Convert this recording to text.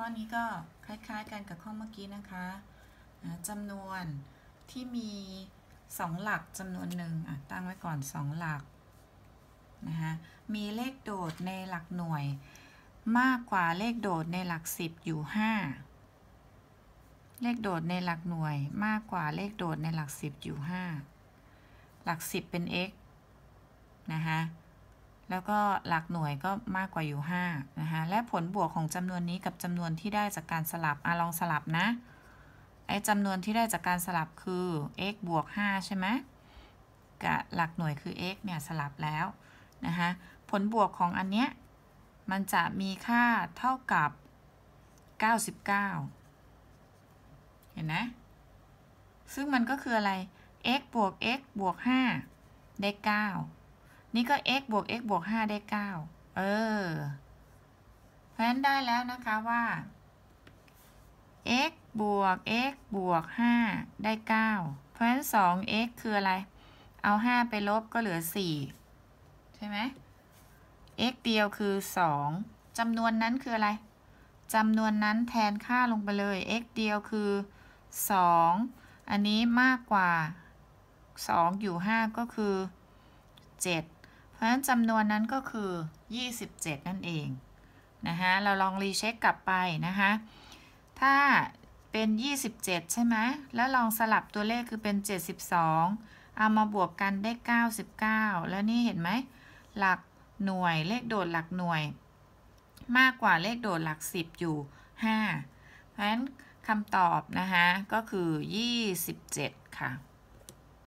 ข้อนี้ก็คล้ายๆ กันกับข้อเมื่อกี้นะคะจำนวนที่มี 2 หลักจำนวนหนึ่งตั้งไว้ก่อน 2 หลักนะคะมีเลขโดดในหลักหน่วย มากกว่าเลขโดดในหลัก10อยู่5เลขโดดในหลักหน่วย มากกว่าเลขโดดในหลัก10อยู่5หลัก10เป็น x นะคะแล้วก็ หลักหน่วยก็มากกว่าอยู่5นะคะและผลบวกของจำนวนนี้กับจำนวนที่ได้จากการสลับอลองสลับนะไอ้จำนวนที่ได้จากการสลับคือ x บวก5ใช่ไหมกับหลักหน่วยคือ x เนี่ยสลับแล้วนะคะผลบวกของอันเนี้ยมันจะมีค่าเท่ากับ 99เห็นไหมซึ่งมันก็คืออะไร x บวก x บวก5ได้9นี่ก็ x บวก x บวก5 ได้ 9 เออเพราะฉะนั้นได้แล้วนะคะว่า x บวก x บวก5 ได้ 9 เพราะฉะนั้น 2x คืออะไร เอา 5 ไปลบก็เหลือ 4 ใช่ไหม x เดียวคือ 2จำนวนนั้นคืออะไร จำนวนนั้นแทนค่าลงไปเลย x เดียวคือ 2 อันนี้มากกว่า 2 อยู่ 5 ก็คือ 7เพราะฉะนั้นจำนวนนั้นก็คือ 27 นั่นเองนะคะเราลอง รีเช็ค กลับไปนะคะ ถ้าเป็น 27 ใช่ไหมแล้วลองสลับตัวเลขคือเป็น 72 เอามาบวกกันได้ 99 แล้วนี่เห็นไหม หลักหน่วยเลขโดดหลักหน่วย มากกว่าเลขโดดหลัก10อยู่5เพราะฉะนั้นคำตอบนะคะก็คือ 27 ค่ะ